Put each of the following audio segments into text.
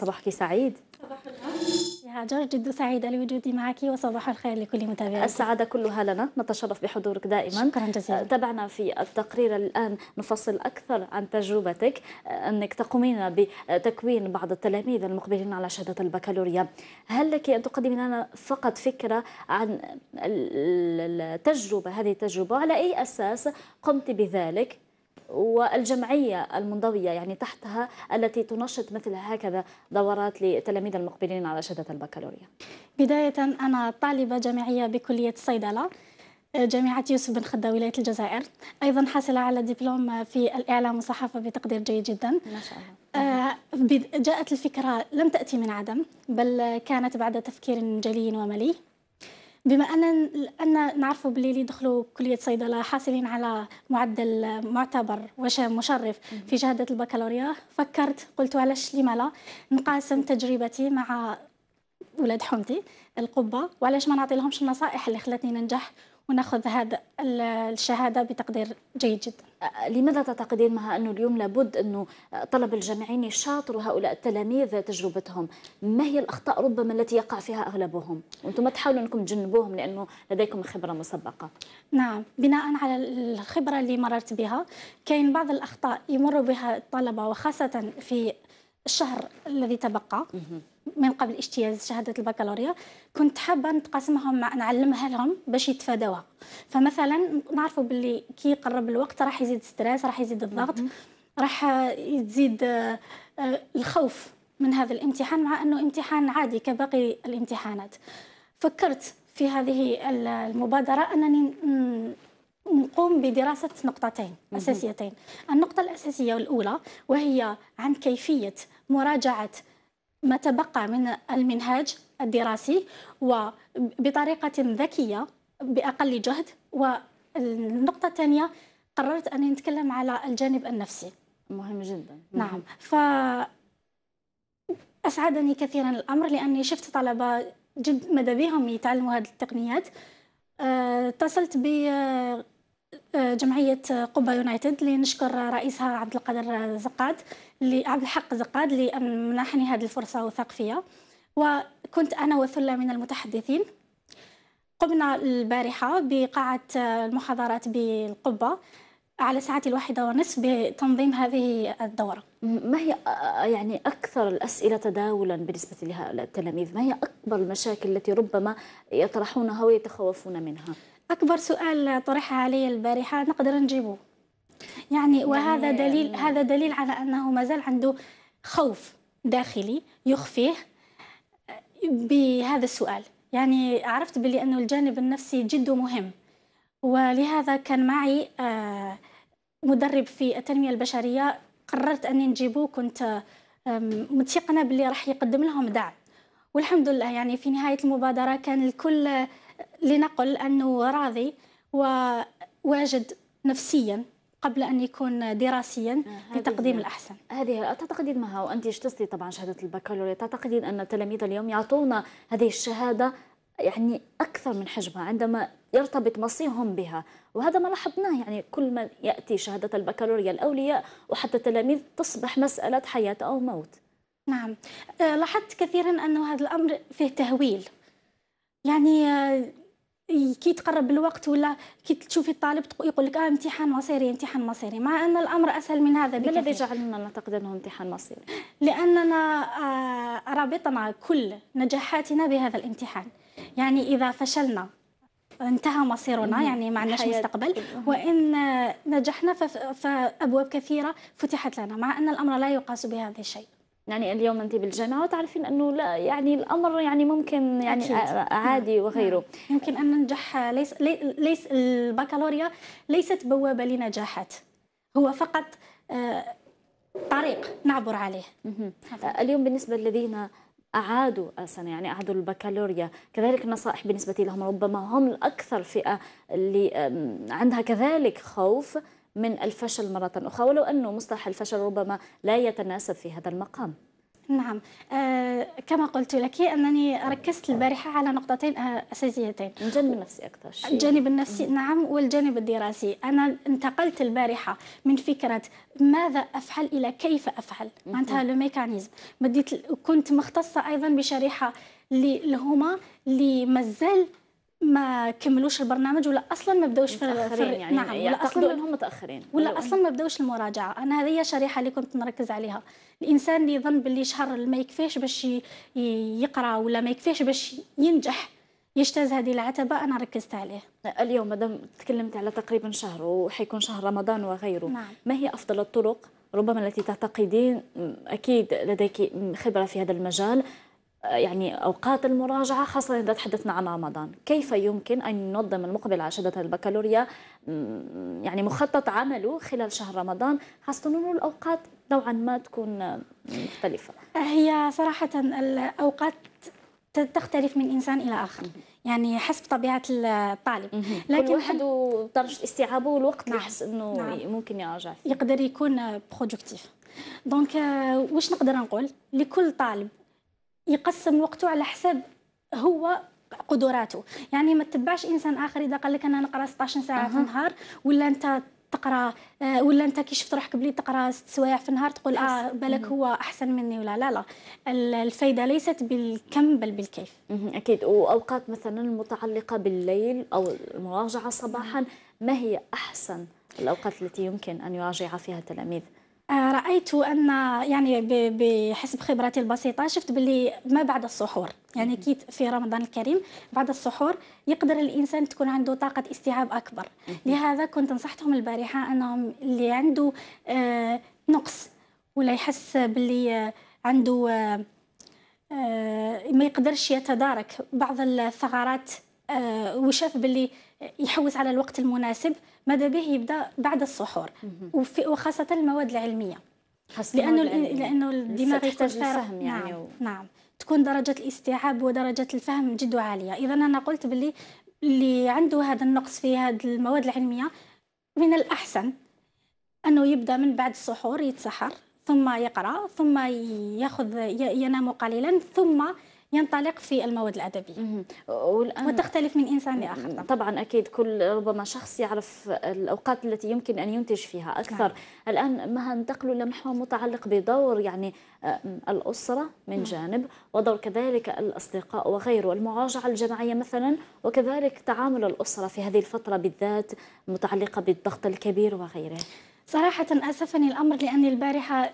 صباحك سعيد صباح الخير هاجر جد سعيدة لوجودي معك وصباح الخير لكل متابعينا السعادة كلها لنا نتشرف بحضورك دائما شكرا جزيلا آه، تابعنا في التقرير الآن نفصل أكثر عن تجربتك آه، أنك تقومين بتكوين بعض التلاميذ المقبلين على شهادة البكالوريا هل لك أن تقدمي لنا فقط فكرة عن التجربة هذه التجربة على أي أساس قمت بذلك والجمعية المنضوية يعني تحتها التي تنشط مثل هكذا دورات لتلاميذ المقبلين على شهادة البكالوريا بداية أنا طالبة جامعية بكلية الصيدلة جامعة يوسف بن خدة ولاية الجزائر أيضا حاصلة على دبلوم في الإعلام والصحافة بتقدير جيد جدا ما شاء الله آه، جاءت الفكرة لم تأتي من عدم بل كانت بعد تفكير جلي وملي بما ان ان نعرفوا باللي اللي دخلوا كليه صيدله حاصلين على معدل معتبر مشرف في شهاده البكالوريا فكرت قلت علاش لما لا نقاسم تجربتي مع ولاد حمتي القبه وعلاش ما نعطي لهمش النصائح اللي خلتني ننجح وناخذ هذا الشهاده بتقدير جيد جدا. لماذا تعتقدين مها انه اليوم لابد انه طلب الجامعين يشاطروا هؤلاء التلاميذ تجربتهم، ما هي الاخطاء ربما التي يقع فيها اغلبهم؟ وانتم ما تحاولوا انكم تجنبوهم لانه لديكم خبره مسبقه. نعم، بناء على الخبره اللي مررت بها، كاين بعض الاخطاء يمر بها الطلبه وخاصه في الشهر الذي تبقى من قبل اجتياز شهاده البكالوريا كنت حابه نتقاسمهم مع نعلمها لهم باش يتفادوها فمثلا نعرفوا باللي كي يقرب الوقت راح يزيد ستريس راح يزيد الضغط راح يزيد آه، الخوف من هذا الامتحان مع انه امتحان عادي كباقي الامتحانات فكرت في هذه المبادره انني نقوم بدراسة نقطتين أساسيتين النقطة الأساسية الأولى وهي عن كيفية مراجعة ما تبقى من المنهاج الدراسي وبطريقة ذكية بأقل جهد والنقطة الثانية قررت أني نتكلم على الجانب النفسي مهم جدا مهم. نعم ف أسعدني كثيرا الأمر لأني شفت طلبة جد ماذا بهم يتعلموا هذه التقنيات آه، اتصلت ب جمعية قبة يونايتد اللي نشكر رئيسها عبد القادر زقاد اللي عبد الحق زقاد اللي منحني هذه الفرصة وثق فيها وكنت أنا وثلة من المتحدثين قمنا البارحة بقاعة المحاضرات بالقبة على ساعة الواحدة ونصف بتنظيم هذه الدورة ما هي يعني أكثر الأسئلة تداولا بالنسبة لها التلاميذ ما هي أكبر المشاكل التي ربما يطرحونها ويتخوفون منها أكبر سؤال طرح علي البارحة نقدر نجيبه يعني وهذا دليل هذا دليل على أنه مازال عنده خوف داخلي يخفيه آه، بهذا السؤال يعني عرفت بلي أنه الجانب النفسي جد مهم ولهذا كان معي آه، مدرب في التنمية البشرية قررت أني نجيبه كنت متيقنة بلي راح يقدم لهم دعم والحمد لله يعني في نهاية المبادرة كان الكل لنقل أنه راضي وواجد نفسيا قبل ان يكون دراسيا لتقديم آه، الاحسن. هذه تعتقدين مها وانت اجتزتي طبعا شهاده البكالوريا، تعتقدين ان التلاميذ اليوم يعطونا هذه الشهاده يعني اكثر من حجمها عندما يرتبط مصيرهم بها، وهذا ما لاحظناه يعني كل من ياتي شهاده البكالوريا الاولياء وحتى التلاميذ تصبح مساله حياه او موت. نعم، آه، لاحظت كثيرا انه هذا الامر فيه تهويل. يعني آه، كي تقرب الوقت ولا كي تشوفي الطالب يقول لك اه امتحان مصيري امتحان مصيري مع ان الامر اسهل من هذا بكثير ما الذي جعلنا نعتقد انه امتحان مصيري؟ لاننا آه، رابطنا كل نجاحاتنا بهذا الامتحان يعني اذا فشلنا انتهى مصيرنا يعني ما عندناش مستقبل وان آه، نجحنا فابواب كثيره فتحت لنا مع ان الامر لا يقاس بهذا الشيء يعني اليوم انت بالجامعه وتعرفين انه لا يعني الامر يعني ممكن يعني أكيد. عادي نعم. وغيره نعم. يمكن ان ننجح ليس ليس البكالوريا ليست بوابه لنجاحات هو فقط آه، طريق نعبر عليه اليوم بالنسبه للذين أعادوا السنة يعني أعادوا البكالوريا كذلك النصائح بالنسبة لهم ربما هم الأكثر فئة اللي عندها كذلك خوف من الفشل مرة أخرى ولو أنه مصطلح الفشل ربما لا يتناسب في هذا المقام نعم آه كما قلت لك أنني ركزت البارحة على نقطتين آه، أساسيتين الجانب النفسي أكثر شيء الجانب النفسي نعم والجانب الدراسي أنا انتقلت البارحة من فكرة ماذا أفعل إلى كيف أفعل معناتها لو ميكانيزم بديت كنت مختصة أيضا بشريحة اللي هما اللي مازال ما كملوش البرنامج ولا اصلا ما بداوش في متاخرين يعني نعم ولا اصلا انهم متاخرين ولا اصلا ما بداوش المراجعه انا هذه شريحه اللي كنت نركز عليها الانسان اللي يظن باللي شهر ما يكفيش باش يقرا ولا ما يكفيش باش ينجح يجتاز هذه العتبه انا ركزت عليه اليوم مدام تكلمت على تقريبا شهر وحيكون شهر رمضان وغيره نعم. ما هي افضل الطرق ربما التي تعتقدين اكيد لديك خبره في هذا المجال يعني أوقات المراجعة خاصة إذا تحدثنا عن رمضان كيف يمكن أن ينظم المقبل على شهادة البكالوريا يعني مخطط عمله خلال شهر رمضان خاصة أنه الأوقات نوعا ما تكون مختلفة هي صراحة الأوقات تختلف من انسان الى اخر يعني حسب طبيعه الطالب لكن كل واحد ودرجه استيعابه والوقت نعم. يحس انه نعم. ممكن يراجع فيه يقدر يكون برودكتيف دونك واش نقدر نقول لكل طالب يقسم وقته على حسب هو قدراته يعني ما تتبعش انسان اخر اذا قال لك انا نقرا 16 ساعه أه. في النهار ولا انت تقرا آه، ولا انت كي شفت روحك بلي تقرا ست سوايع في النهار تقول اه بالك هو احسن مني ولا لا لا الفائده ليست بالكم بل بالكيف اكيد واوقات مثلا المتعلقه بالليل او المراجعه صباحا ما هي احسن الاوقات التي يمكن ان يراجع فيها التلاميذ آه، رأيت أن يعني بحسب خبرتي البسيطة شفت باللي ما بعد السحور يعني كي في رمضان الكريم بعد السحور يقدر الإنسان تكون عنده طاقة استيعاب أكبر لهذا كنت نصحتهم البارحة أنهم اللي عنده آه، نقص ولا يحس باللي عنده آه، ما يقدرش يتدارك بعض الثغرات آه، وشاف باللي يحوس على الوقت المناسب ماذا به يبدا بعد السحور وخاصه المواد العلميه لانه لانه الدماغ يحتاج فهم يعني نعم, و... نعم تكون درجه الاستيعاب ودرجه الفهم جد عاليه اذا انا قلت باللي اللي عنده هذا النقص في هذه المواد العلميه من الاحسن انه يبدا من بعد السحور يتسحر ثم يقرا ثم ياخذ ينام قليلا ثم ينطلق في المواد الادبيه والآن وتختلف من انسان لاخر طبعا اكيد كل ربما شخص يعرف الاوقات التي يمكن ان ينتج فيها اكثر نعم. الان ما انتقلوا لمحور متعلق بدور يعني الاسره من نعم. جانب ودور كذلك الاصدقاء وغيره المراجعه الجماعيه مثلا وكذلك تعامل الاسره في هذه الفتره بالذات متعلقه بالضغط الكبير وغيره صراحة أسفني الأمر لأني البارحة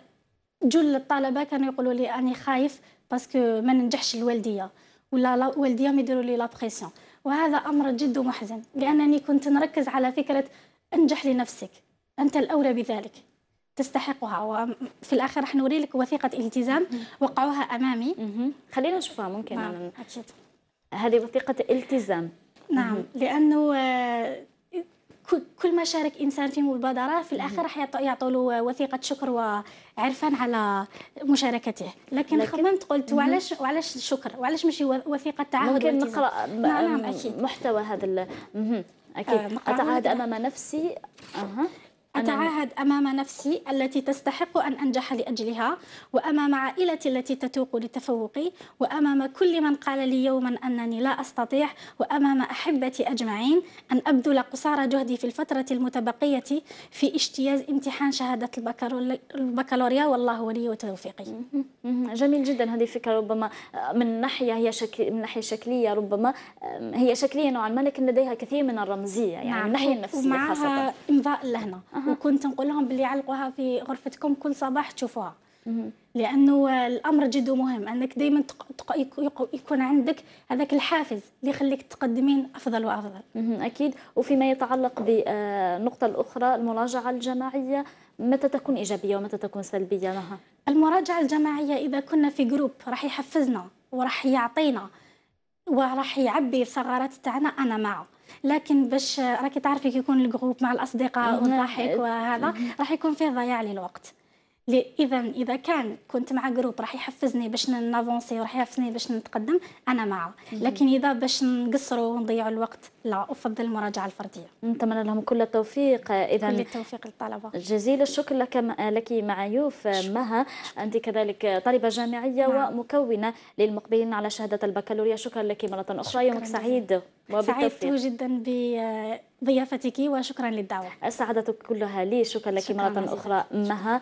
جل الطلبة كانوا يقولوا لي أني خايف باسكو ما ننجحش الوالديه ولا الوالديه ما يديروا لي لا بريسيون وهذا امر جد محزن لانني كنت نركز على فكره انجح لنفسك انت الاولى بذلك تستحقها وفي الاخر راح نوري لك وثيقه التزام وقعوها امامي خلينا نشوفها ممكن نعم. اكيد هذه وثيقه التزام نعم لانه كل ما شارك انسان في مبادره في الاخر راح يعطوا له وثيقه شكر وعرفان على مشاركته لكن, لكن خممت قلت وعلاش وعلاش الشكر وعلاش ماشي وثيقه تعهد ممكن نقرا نعم، نعم، محتوى هذا اكيد آه، اتعهد امام نفسي اها أتعاهد أمام نفسي التي تستحق أن أنجح لأجلها وأمام عائلتي التي تتوق لتفوقي وأمام كل من قال لي يوما أنني لا أستطيع وأمام أحبتي أجمعين أن أبذل قصارى جهدي في الفترة المتبقية في اجتياز امتحان شهادة البكالوريا والله ولي وتوفيقي جميل جدا هذه الفكره ربما آه، من ناحيه هي شكل من ناحيه شكليه ربما هي شكليه نوعا ما لكن لديها كثير من الرمزيه يعني نعم. من الناحيه النفسيه ومعها خاصه امضاء لهنا أه. وكنت نقول لهم باللي علقوها في غرفتكم كل صباح تشوفوها لانه الامر جد مهم انك دائما يكون عندك هذاك الحافز اللي يخليك تقدمين افضل وافضل. اكيد وفيما يتعلق بالنقطه الاخرى المراجعه الجماعيه متى تكون ايجابيه ومتى تكون سلبيه لها؟ المراجعه الجماعيه اذا كنا في جروب راح يحفزنا وراح يعطينا وراح يعبي الثغرات تاعنا انا معه. لكن باش راكي تعرفي كيكون يكون الجروب مع الاصدقاء والضحك وهذا راح يكون فيه ضياع للوقت اذا اذا كان كنت مع جروب راح يحفزني باش نافونسي وراح يحفزني باش نتقدم انا معه لكن اذا باش نقصروا ونضيعوا الوقت لا افضل المراجعه الفرديه نتمنى لهم كل التوفيق اذا كل التوفيق للطلبه جزيل الشكر لك لك معيوف مها انت كذلك طالبه جامعيه نعم. ومكونه للمقبلين على شهاده البكالوريا شكرا لك مره اخرى يومك سعيد وبالتوفيق سعدت جدا بضيافتك وشكرا للدعوه السعاده كلها لي شكرا لك شكرا مره اخرى مها